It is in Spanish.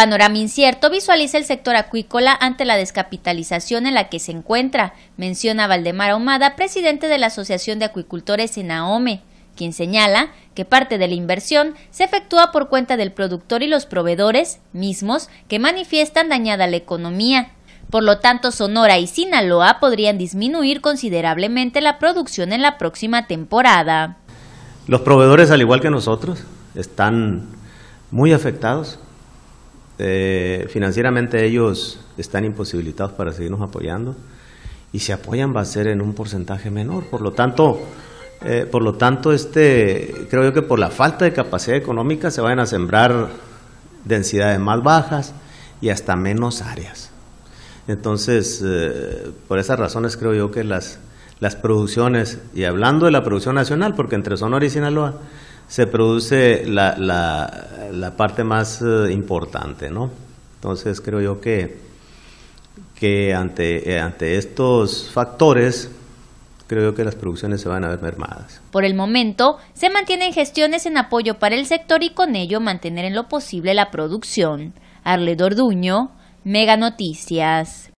Panorama incierto visualiza el sector acuícola ante la descapitalización en la que se encuentra, menciona Valdemar Ahumada, presidente de la Asociación de Acuicultores en AOME, quien señala que parte de la inversión se efectúa por cuenta del productor y los proveedores mismos que manifiestan dañada la economía. Por lo tanto, Sonora y Sinaloa podrían disminuir considerablemente la producción en la próxima temporada. Los proveedores, al igual que nosotros, están muy afectados eh, financieramente ellos están imposibilitados para seguirnos apoyando y si apoyan va a ser en un porcentaje menor. Por lo tanto, eh, por lo tanto este, creo yo que por la falta de capacidad económica se van a sembrar densidades más bajas y hasta menos áreas. Entonces, eh, por esas razones creo yo que las, las producciones, y hablando de la producción nacional, porque entre Sonora y Sinaloa, se produce la, la, parte más eh, importante, ¿no? Entonces creo yo que, que ante, eh, ante estos factores, creo yo que las producciones se van a ver mermadas. Por el momento, se mantienen gestiones en apoyo para el sector y con ello mantener en lo posible la producción. Arle Duño, Mega Noticias.